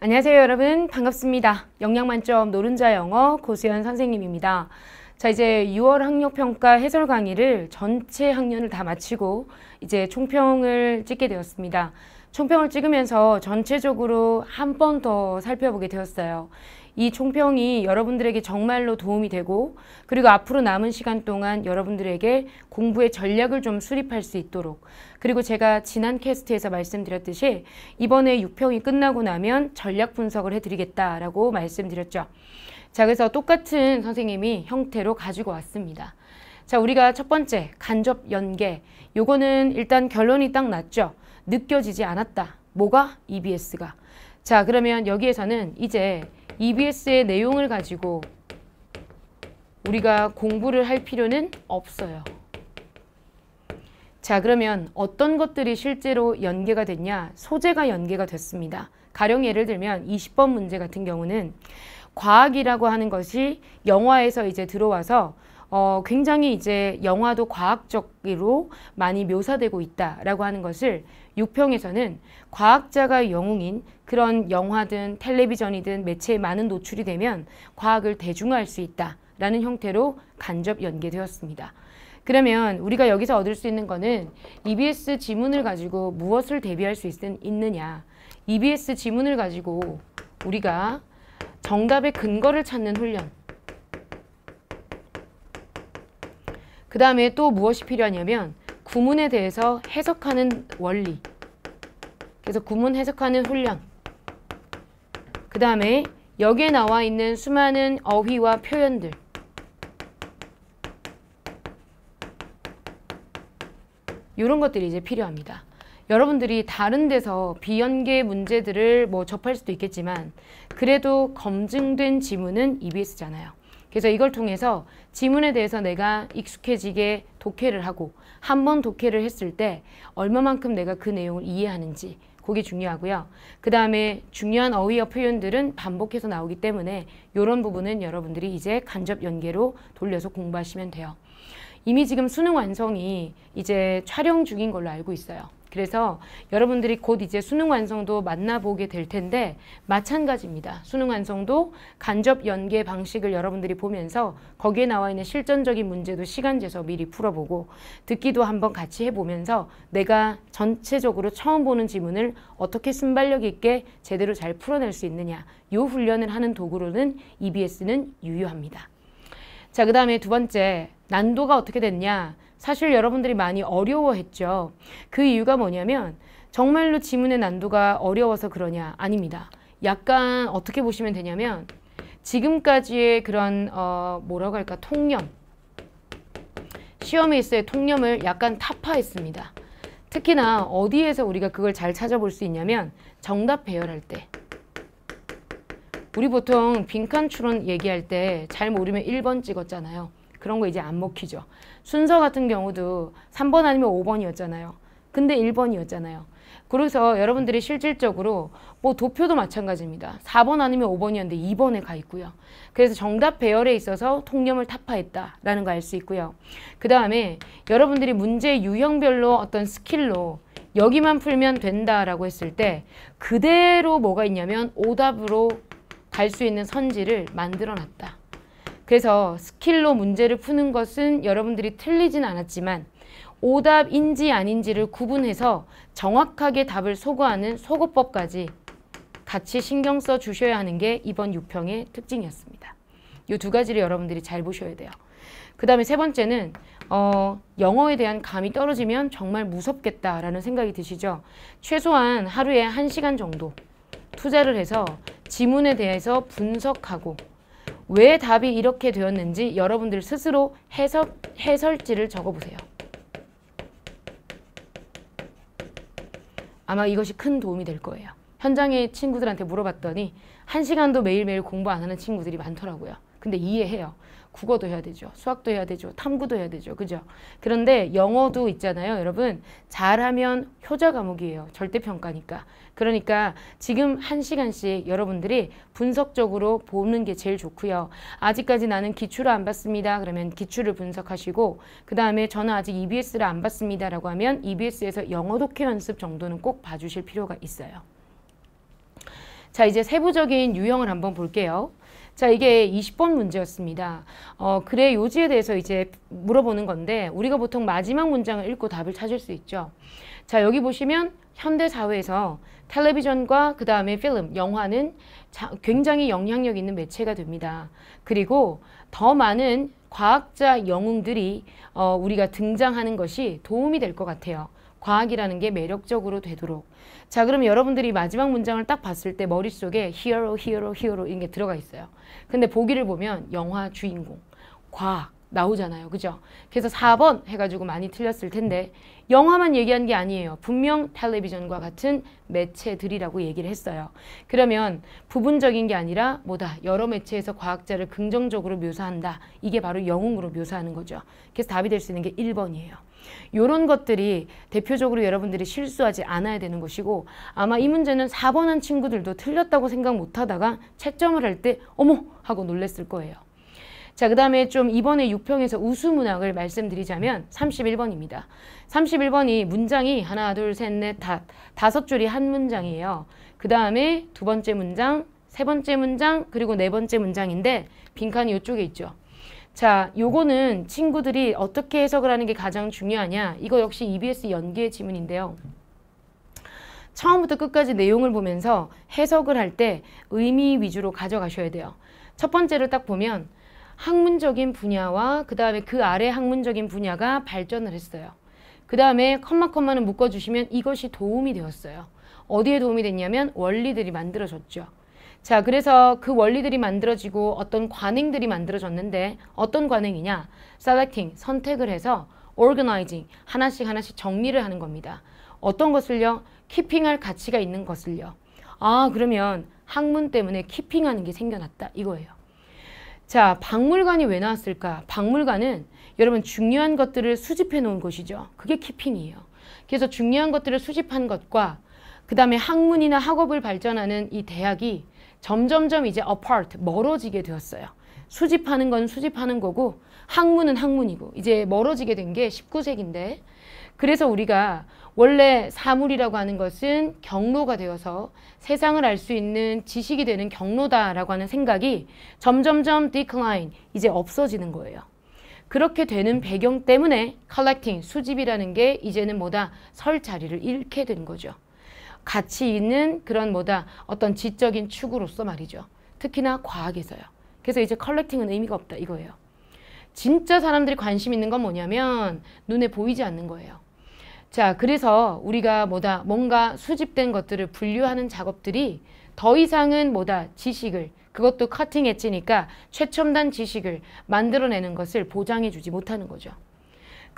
안녕하세요 여러분 반갑습니다. 영양만점 노른자 영어 고수연 선생님입니다. 자 이제 6월 학력평가 해설 강의를 전체 학년을 다 마치고 이제 총평을 찍게 되었습니다. 총평을 찍으면서 전체적으로 한 번 더 살펴보게 되었어요. 이 총평이 여러분들에게 정말로 도움이 되고 그리고 앞으로 남은 시간 동안 여러분들에게 공부의 전략을 좀 수립할 수 있도록 그리고 제가 지난 캐스트에서 말씀드렸듯이 이번에 6평이 끝나고 나면 전략 분석을 해드리겠다라고 말씀드렸죠. 자 그래서 똑같은 선생님이 형태로 가지고 왔습니다. 자 우리가 첫 번째 간접 연계 요거는 일단 결론이 딱 났죠. 느껴지지 않았다. 뭐가? EBS가. 자 그러면 여기에서는 이제 EBS의 내용을 가지고 우리가 공부를 할 필요는 없어요. 자 그러면 어떤 것들이 실제로 연계가 됐냐? 소재가 연계가 됐습니다. 가령 예를 들면 20번 문제 같은 경우는 과학이라고 하는 것이 영화에서 이제 들어와서 어, 굉장히 이제 영화도 과학적으로 많이 묘사되고 있다라고 하는 것을 육평에서는 과학자가 영웅인 그런 영화든 텔레비전이든 매체에 많은 노출이 되면 과학을 대중화할 수 있다라는 형태로 간접 연계되었습니다. 그러면 우리가 여기서 얻을 수 있는 거는 EBS 지문을 가지고 무엇을 대비할 수 있, 있느냐 EBS 지문을 가지고 우리가 정답의 근거를 찾는 훈련 그 다음에 또 무엇이 필요하냐면 구문에 대해서 해석하는 원리 그래서 구문 해석하는 훈련 그 다음에 여기에 나와 있는 수많은 어휘와 표현들 이런 것들이 이제 필요합니다. 여러분들이 다른 데서 비연계 문제들을 뭐 접할 수도 있겠지만 그래도 검증된 지문은 EBS잖아요. 그래서 이걸 통해서 지문에 대해서 내가 익숙해지게 독해를 하고 한 번 독해를 했을 때 얼마만큼 내가 그 내용을 이해하는지 그게 중요하고요. 그 다음에 중요한 어휘와 표현들은 반복해서 나오기 때문에 이런 부분은 여러분들이 이제 간접 연계로 돌려서 공부하시면 돼요. 이미 지금 수능 완성이 이제 촬영 중인 걸로 알고 있어요. 그래서 여러분들이 곧 이제 수능 완성도 만나보게 될 텐데 마찬가지입니다. 수능 완성도 간접 연계 방식을 여러분들이 보면서 거기에 나와 있는 실전적인 문제도 시간 재서 미리 풀어보고 듣기도 한번 같이 해보면서 내가 전체적으로 처음 보는 지문을 어떻게 순발력 있게 제대로 잘 풀어낼 수 있느냐 이 훈련을 하는 도구로는 EBS는 유효합니다. 자, 그 다음에 두 번째 난도가 어떻게 됐냐 사실 여러분들이 많이 어려워했죠. 그 이유가 뭐냐면 정말로 지문의 난도가 어려워서 그러냐? 아닙니다. 약간 어떻게 보시면 되냐면 지금까지의 그런 어 뭐라고 할까 통념 시험에 있어의 통념을 약간 타파했습니다. 특히나 어디에서 우리가 그걸 잘 찾아볼 수 있냐면 정답 배열할 때 우리 보통 빈칸 추론 얘기할 때 잘 모르면 1번 찍었잖아요. 그런 거 이제 안 먹히죠. 순서 같은 경우도 3번 아니면 5번이었잖아요. 근데 1번이었잖아요. 그래서 여러분들이 실질적으로 뭐 도표도 마찬가지입니다. 4번 아니면 5번이었는데 2번에 가 있고요. 그래서 정답 배열에 있어서 통념을 타파했다라는 거 알 수 있고요. 그 다음에 여러분들이 문제 유형별로 어떤 스킬로 여기만 풀면 된다라고 했을 때 그대로 뭐가 있냐면 오답으로 갈 수 있는 선지를 만들어 놨다. 그래서 스킬로 문제를 푸는 것은 여러분들이 틀리진 않았지만 오답인지 아닌지를 구분해서 정확하게 답을 소거하는 소거법까지 같이 신경 써 주셔야 하는 게 이번 6평의 특징이었습니다. 이 두 가지를 여러분들이 잘 보셔야 돼요. 그 다음에 세 번째는 어, 영어에 대한 감이 떨어지면 정말 무섭겠다라는 생각이 드시죠. 최소한 하루에 한시간 정도 투자를 해서 지문에 대해서 분석하고 왜 답이 이렇게 되었는지 여러분들 스스로 해석, 해설지를 적어보세요. 아마 이것이 큰 도움이 될 거예요. 현장의 친구들한테 물어봤더니 한시간도 매일매일 공부 안 하는 친구들이 많더라고요. 근데 이해해요. 국어도 해야 되죠. 수학도 해야 되죠. 탐구도 해야 되죠. 그죠? 그런데 영어도 있잖아요. 여러분 잘하면 효자 과목이에요. 절대평가니까. 그러니까 지금 한 시간씩 여러분들이 분석적으로 보는 게 제일 좋고요. 아직까지 나는 기출을 안 봤습니다. 그러면 기출을 분석하시고 그 다음에 저는 아직 EBS를 안 봤습니다. 라고 하면 EBS에서 영어 독해 연습 정도는 꼭 봐주실 필요가 있어요. 자 이제 세부적인 유형을 한번 볼게요. 자, 이게 20번 문제였습니다. 어, 글의 요지에 대해서 이제 물어보는 건데 우리가 보통 마지막 문장을 읽고 답을 찾을 수 있죠. 자, 여기 보시면 현대 사회에서 텔레비전과 그 다음에 필름, 영화는 자, 굉장히 영향력 있는 매체가 됩니다. 그리고 더 많은 과학자 영웅들이 어, 우리가 등장하는 것이 도움이 될 것 같아요. 과학이라는 게 매력적으로 되도록. 자, 그럼 여러분들이 마지막 문장을 딱 봤을 때 머릿속에 히어로 히 hero, h 이런 게 들어가 있어요. 근데 보기를 보면 영화 주인공, 과학 나오잖아요. 그죠? 그래서 4번 해가지고 많이 틀렸을 텐데 영화만 얘기한 게 아니에요. 분명 텔레비전과 같은 매체들이라고 얘기를 했어요. 그러면 부분적인 게 아니라 뭐다. 여러 매체에서 과학자를 긍정적으로 묘사한다. 이게 바로 영웅으로 묘사하는 거죠. 그래서 답이 될 수 있는 게 1번이에요. 이런 것들이 대표적으로 여러분들이 실수하지 않아야 되는 것이고 아마 이 문제는 4번 한 친구들도 틀렸다고 생각 못하다가 채점을 할 때 어머 하고 놀랬을 거예요. 자, 그 다음에 좀 이번에 6평에서 우수 문학을 말씀드리자면 31번입니다. 31번이 문장이 하나, 둘, 셋, 넷, 다, 다섯 줄이 한 문장이에요. 그 다음에 두 번째 문장, 세 번째 문장, 그리고 네 번째 문장인데 빈칸이 이쪽에 있죠. 자, 요거는 친구들이 어떻게 해석을 하는 게 가장 중요하냐. 이거 역시 EBS 연계의 지문인데요. 처음부터 끝까지 내용을 보면서 해석을 할 때 의미 위주로 가져가셔야 돼요. 첫번째를딱 보면 학문적인 분야와 그 다음에 그 아래 학문적인 분야가 발전을 했어요. 그 다음에 컴마 컴마는 묶어주시면 이것이 도움이 되었어요. 어디에 도움이 됐냐면 원리들이 만들어졌죠. 자, 그래서 그 원리들이 만들어지고 어떤 관행들이 만들어졌는데 어떤 관행이냐? selecting, 선택을 해서 organizing, 하나씩 하나씩 정리를 하는 겁니다. 어떤 것을요? 키핑할 가치가 있는 것을요. 아, 그러면 학문 때문에 키핑하는 게 생겨났다. 이거예요. 자, 박물관이 왜 나왔을까? 박물관은 여러분 중요한 것들을 수집해 놓은 곳이죠. 그게 키핑이에요. 그래서 중요한 것들을 수집한 것과 그 다음에 학문이나 학업을 발전하는 이 대학이 점점점 이제 apart, 멀어지게 되었어요. 수집하는 건 수집하는 거고 학문은 학문이고 이제 멀어지게 된 게 19세기인데 그래서 우리가 원래 사물이라고 하는 것은 경로가 되어서 세상을 알 수 있는 지식이 되는 경로다라고 하는 생각이 점점점 decline, 이제 없어지는 거예요. 그렇게 되는 배경 때문에 collecting, 수집이라는 게 이제는 뭐다? 설 자리를 잃게 된 거죠. 가치 있는 그런 뭐다 어떤 지적인 축으로서 말이죠. 특히나 과학에서요. 그래서 이제 컬렉팅은 의미가 없다 이거예요. 진짜 사람들이 관심 있는 건 뭐냐면 눈에 보이지 않는 거예요. 자, 그래서 우리가 뭐다 뭔가 수집된 것들을 분류하는 작업들이 더 이상은 뭐다 지식을 그것도 커팅 엣지니까 최첨단 지식을 만들어내는 것을 보장해주지 못하는 거죠.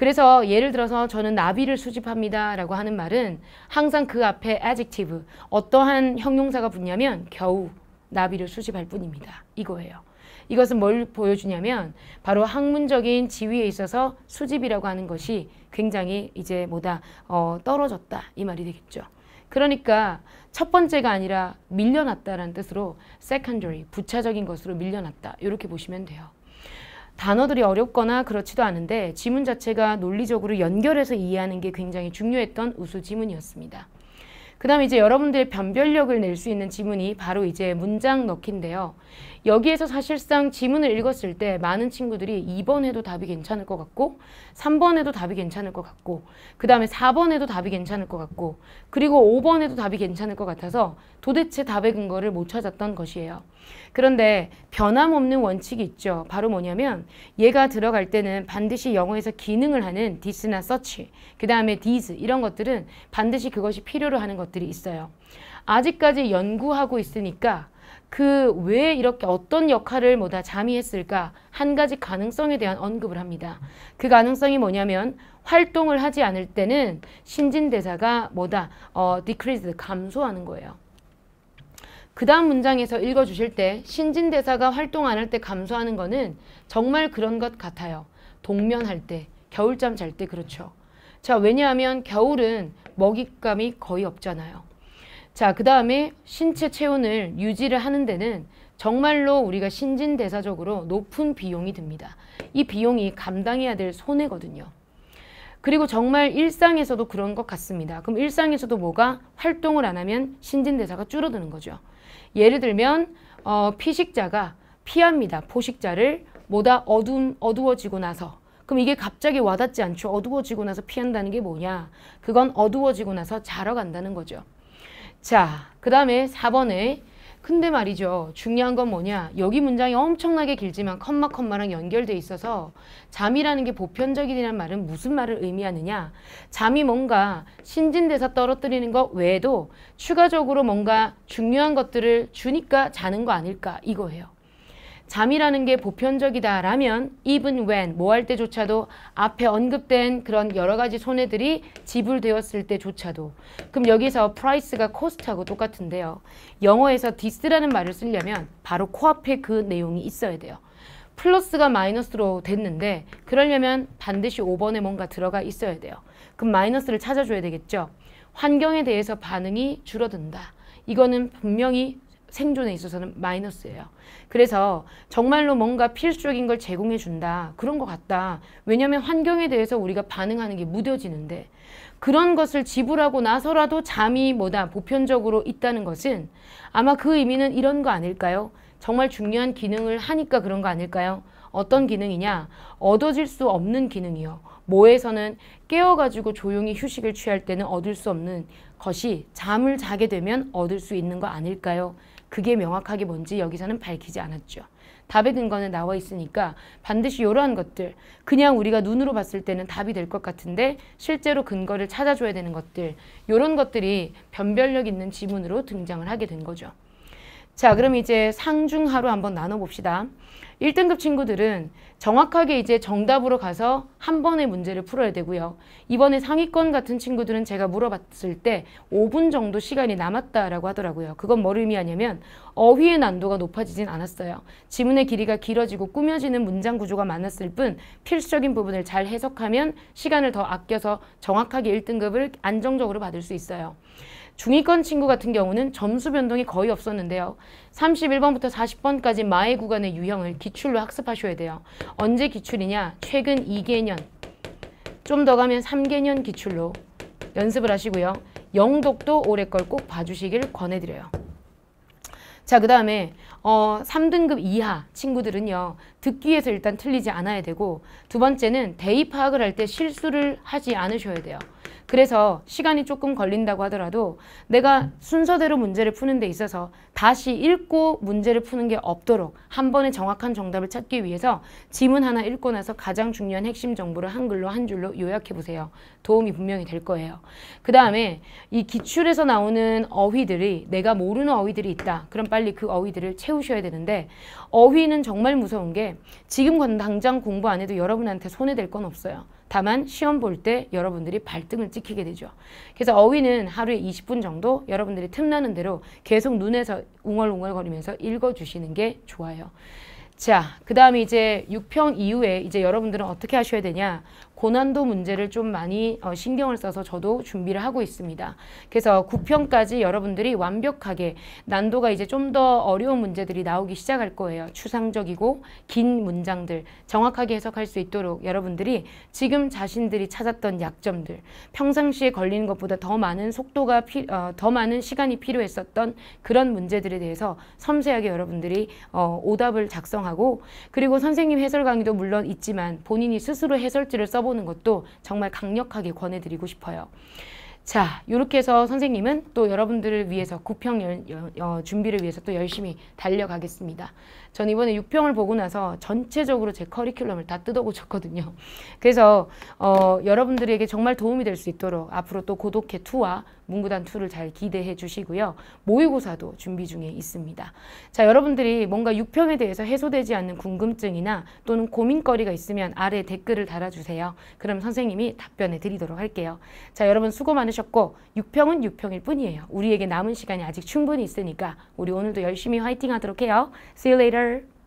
그래서 예를 들어서 저는 나비를 수집합니다 라고 하는 말은 항상 그 앞에 adjective, 어떠한 형용사가 붙냐면 겨우 나비를 수집할 뿐입니다. 이거예요. 이것은 뭘 보여주냐면 바로 학문적인 지위에 있어서 수집이라고 하는 것이 굉장히 이제 뭐다 어, 떨어졌다 이 말이 되겠죠. 그러니까 첫 번째가 아니라 밀려났다라는 뜻으로 secondary, 부차적인 것으로 밀려났다 이렇게 보시면 돼요. 단어들이 어렵거나 그렇지도 않은데 지문 자체가 논리적으로 연결해서 이해하는 게 굉장히 중요했던 우수 지문이었습니다. 그다음 이제 여러분들의 변별력을 낼 수 있는 지문이 바로 이제 문장 넣기인데요. 여기에서 사실상 지문을 읽었을 때 많은 친구들이 2번 에도 답이 괜찮을 것 같고 3번 에도 답이 괜찮을 것 같고 그 다음에 4번 에도 답이 괜찮을 것 같고 그리고 5번 에도 답이 괜찮을 것 같아서 도대체 답의 근거를 못 찾았던 것이에요. 그런데 변함없는 원칙이 있죠. 바로 뭐냐면 얘가 들어갈 때는 반드시 영어에서 기능을 하는 디스나 서치, 그 다음에 디즈 이런 것들은 반드시 그것이 필요로 하는 것들이 있어요. 아직까지 연구하고 있으니까 그왜 이렇게 어떤 역할을 뭐다 자미했을까 한 가지 가능성에 대한 언급을 합니다. 그 가능성이 뭐냐면 활동을 하지 않을 때는 신진대사가 뭐다 어, decrease 감소하는 거예요. 그 다음 문장에서 읽어주실 때 신진대사가 활동 안 할 때 감소하는 거는 정말 그런 것 같아요. 동면할 때, 겨울잠 잘 때 그렇죠. 자 왜냐하면 겨울은 먹잇감이 거의 없잖아요. 자, 그 다음에 신체 체온을 유지를 하는 데는 정말로 우리가 신진대사적으로 높은 비용이 듭니다. 이 비용이 감당해야 될 손해거든요. 그리고 정말 일상에서도 그런 것 같습니다. 그럼 일상에서도 뭐가 활동을 안 하면 신진대사가 줄어드는 거죠. 예를 들면 어, 피식자가 피합니다. 포식자를 뭐다 어둠, 어두워지고 나서 그럼 이게 갑자기 와닿지 않죠. 어두워지고 나서 피한다는 게 뭐냐. 그건 어두워지고 나서 자러 간다는 거죠. 자, 그 다음에 4번에 근데 말이죠. 중요한 건 뭐냐. 여기 문장이 엄청나게 길지만 컴마 컴마랑 연결돼 있어서 잠이라는 게 보편적이라는 말은 무슨 말을 의미하느냐. 잠이 뭔가 신진대사 떨어뜨리는 것 외에도 추가적으로 뭔가 중요한 것들을 주니까 자는 거 아닐까 이거예요. 잠이라는 게 보편적이다라면 even when, 뭐 할 때조차도 앞에 언급된 그런 여러 가지 손해들이 지불되었을 때조차도 그럼 여기서 price가 cost하고 똑같은데요. 영어에서 this라는 말을 쓰려면 바로 코앞에 그 내용이 있어야 돼요. 플러스가 마이너스로 됐는데 그러려면 반드시 5번에 뭔가 들어가 있어야 돼요. 그럼 마이너스를 찾아줘야 되겠죠. 환경에 대해서 반응이 줄어든다. 이거는 분명히 생존에 있어서는 마이너스예요. 그래서 정말로 뭔가 필수적인 걸 제공해 준다. 그런 것 같다. 왜냐하면 환경에 대해서 우리가 반응하는 게 무뎌지는데 그런 것을 지불하고 나서라도 잠이 뭐다 보편적으로 있다는 것은 아마 그 의미는 이런 거 아닐까요? 정말 중요한 기능을 하니까 그런 거 아닐까요? 어떤 기능이냐? 얻어질 수 없는 기능이요. 모에서는 깨어가지고 조용히 휴식을 취할 때는 얻을 수 없는 것이 잠을 자게 되면 얻을 수 있는 거 아닐까요? 그게 명확하게 뭔지 여기서는 밝히지 않았죠. 답의 근거는 나와 있으니까 반드시 이러한 것들 그냥 우리가 눈으로 봤을 때는 답이 될 것 같은데 실제로 근거를 찾아줘야 되는 것들 이런 것들이 변별력 있는 지문으로 등장을 하게 된 거죠. 자, 그럼 이제 상중하로 한번 나눠봅시다. 1등급 친구들은 정확하게 이제 정답으로 가서 한 번의 문제를 풀어야 되고요. 이번에 상위권 같은 친구들은 제가 물어봤을 때 5분 정도 시간이 남았다라고 하더라고요. 그건 뭘 의미하냐면 어휘의 난도가 높아지진 않았어요. 지문의 길이가 길어지고 꾸며지는 문장 구조가 많았을 뿐 필수적인 부분을 잘 해석하면 시간을 더 아껴서 정확하게 1등급을 안정적으로 받을 수 있어요. 중위권 친구 같은 경우는 점수 변동이 거의 없었는데요. 31번부터 40번까지 마의 구간의 유형을 기출로 학습하셔야 돼요. 언제 기출이냐? 최근 2개년, 좀 더 가면 3개년 기출로 연습을 하시고요. 영독도 올해 걸 꼭 봐주시길 권해드려요. 자, 그 다음에 어, 3등급 이하 친구들은요. 듣기에서 일단 틀리지 않아야 되고 두 번째는 대입 파악을 할 때 실수를 하지 않으셔야 돼요. 그래서 시간이 조금 걸린다고 하더라도 내가 순서대로 문제를 푸는 데 있어서 다시 읽고 문제를 푸는 게 없도록 한 번에 정확한 정답을 찾기 위해서 지문 하나 읽고 나서 가장 중요한 핵심 정보를 한글로 한 줄로 요약해 보세요. 도움이 분명히 될 거예요. 그 다음에 이 기출에서 나오는 어휘들이 내가 모르는 어휘들이 있다. 그럼 빨리 그 어휘들을 채우셔야 되는데 어휘는 정말 무서운 게 지금 당장 공부 안 해도 여러분한테 손해될 건 없어요. 다만 시험 볼 때 여러분들이 발등을 찍히게 되죠. 그래서 어휘는 하루에 20분 정도 여러분들이 틈나는 대로 계속 눈에서 웅얼웅얼거리면서 읽어주시는 게 좋아요. 자, 그 다음에 이제 6평 이후에 이제 여러분들은 어떻게 하셔야 되냐. 고난도 문제를 좀 많이 어, 신경을 써서 저도 준비를 하고 있습니다. 그래서 9편까지 여러분들이 완벽하게 난도가 이제 좀 더 어려운 문제들이 나오기 시작할 거예요. 추상적이고 긴 문장들 정확하게 해석할 수 있도록 여러분들이 지금 자신들이 찾았던 약점들 평상시에 걸리는 것보다 더 많은 속도가 피, 어, 더 많은 시간이 필요했었던 그런 문제들에 대해서 섬세하게 여러분들이 어, 오답을 작성하고 그리고 선생님 해설 강의도 물론 있지만 본인이 스스로 해설지를 써보 해보는 것도 정말 강력하게 권해드리고 싶어요. 자, 이렇게 해서 선생님은 또 여러분들을 위해서 구평 열, 여, 여, 어, 준비를 위해서 또 열심히 달려가겠습니다. 전 이번에 6평을 보고 나서 전체적으로 제 커리큘럼을 다 뜯어고쳤거든요. 그래서 어, 여러분들에게 정말 도움이 될 수 있도록 앞으로 또 고독해 2와 문구단 2를 잘 기대해 주시고요. 모의고사도 준비 중에 있습니다. 자, 여러분들이 뭔가 6평에 대해서 해소되지 않는 궁금증이나 또는 고민거리가 있으면 아래 댓글을 달아주세요. 그럼 선생님이 답변해 드리도록 할게요. 자, 여러분 수고 많으셨고 6평은 6평일 뿐이에요. 우리에게 남은 시간이 아직 충분히 있으니까 우리 오늘도 열심히 화이팅 하도록 해요. See you later. later.